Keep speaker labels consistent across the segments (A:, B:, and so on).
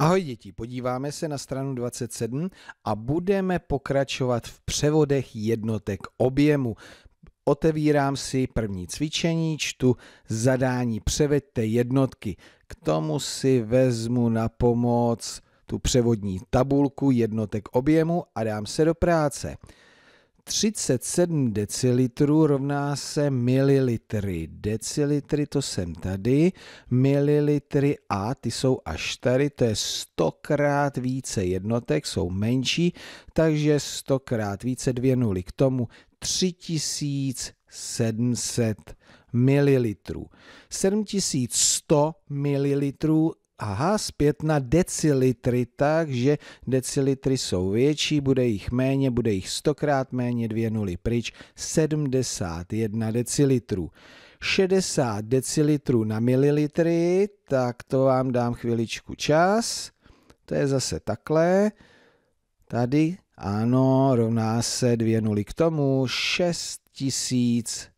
A: Ahoj děti, podíváme se na stranu 27 a budeme pokračovat v převodech jednotek objemu. Otevírám si první cvičení, čtu zadání převeďte jednotky. K tomu si vezmu na pomoc tu převodní tabulku jednotek objemu a dám se do práce. 37 decilitrů rovná se mililitry. Decilitry to jsem tady, mililitry a ty jsou až tady, to je stokrát více jednotek, jsou menší, takže stokrát více dvě nuly. K tomu 3700 mililitrů. 7100 mililitrů Aha, zpět na decilitry, takže decilitry jsou větší, bude jich méně, bude jich stokrát méně, dvě nuly pryč, 71 decilitrů. 60 decilitrů na mililitry, tak to vám dám chviličku čas. To je zase takhle. Tady, ano, rovná se dvě nuly k tomu, 6000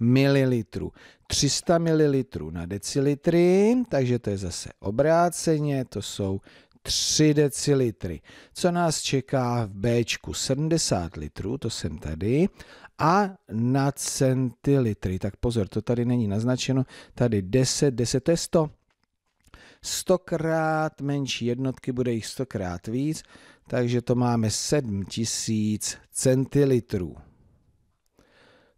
A: mililitrů. 300 ml na decilitry, takže to je zase obráceně, to jsou 3 decilitry. Co nás čeká v B? 70 litrů, to jsem tady, a na centilitry. Tak pozor, to tady není naznačeno, tady 10, 10, to je 100. 100 krát menší jednotky, bude jich 100 krát víc, takže to máme 7000 centilitrů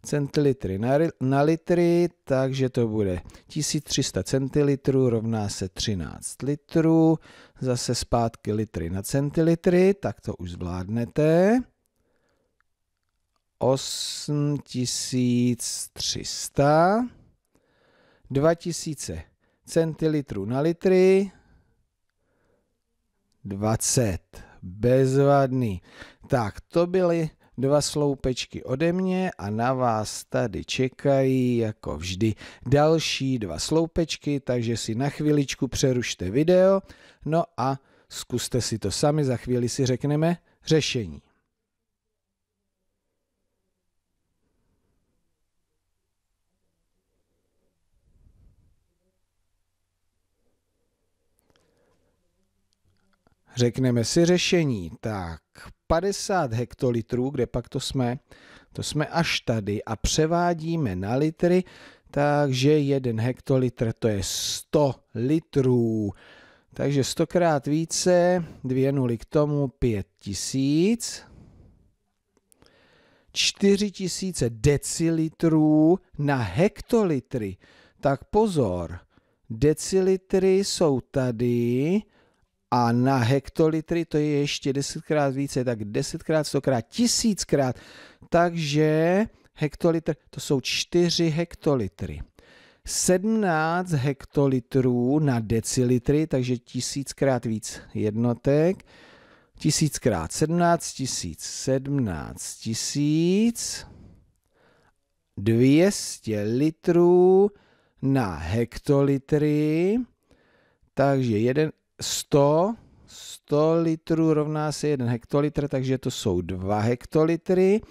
A: centilitry na, na litry, takže to bude 1300 centilitrů rovná se 13 litrů, zase zpátky litry na centilitry, tak to už zvládnete. 8300, 2000 centilitrů na litry, 20, bezvadný. Tak, to byly dva sloupečky ode mě a na vás tady čekají jako vždy další dva sloupečky, takže si na chviličku přerušte video, no a zkuste si to sami, za chvíli si řekneme řešení. Řekneme si řešení, tak 50 hektolitrů, kde pak to jsme, to jsme až tady a převádíme na litry, takže 1 hektolitr to je 100 litrů. Takže 100 krát více, dvě nuly k tomu 5000. 4000 decilitrů na hektolitry. Tak pozor, decilitry jsou tady, a na hektolitry to je ještě desetkrát více, tak desetkrát, stokrát, tisíckrát. Takže hektolitr, to jsou čtyři hektolitry. 17 hektolitrů na decilitry, takže tisíckrát víc jednotek. Tisíckrát 17 tisíc, 17 tisíc, 200 litrů na hektolitry, takže jeden, 100, 100 litrů rovná se 1 hektolitr, takže to jsou 2 hektolitry.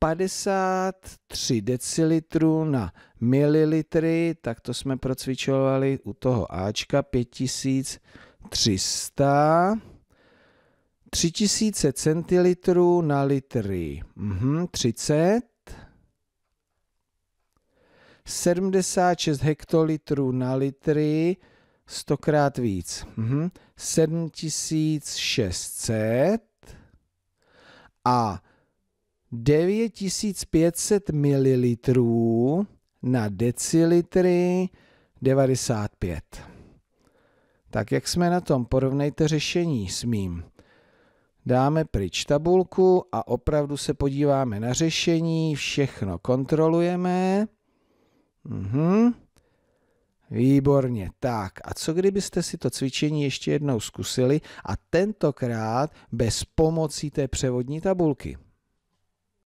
A: 53 decilitrů na mililitry, tak to jsme procvičovali u toho Ačka 5300. 3000 centilitrů na litry, mhm, 30. 76 hektolitrů na litry, stokrát víc. Mhm. 7600 a 9500 ml na decilitry 95. Tak jak jsme na tom? Porovnejte řešení s mým. Dáme pryč tabulku a opravdu se podíváme na řešení, všechno kontrolujeme. Mhm. Výborně, tak a co kdybyste si to cvičení ještě jednou zkusili a tentokrát bez pomocí té převodní tabulky?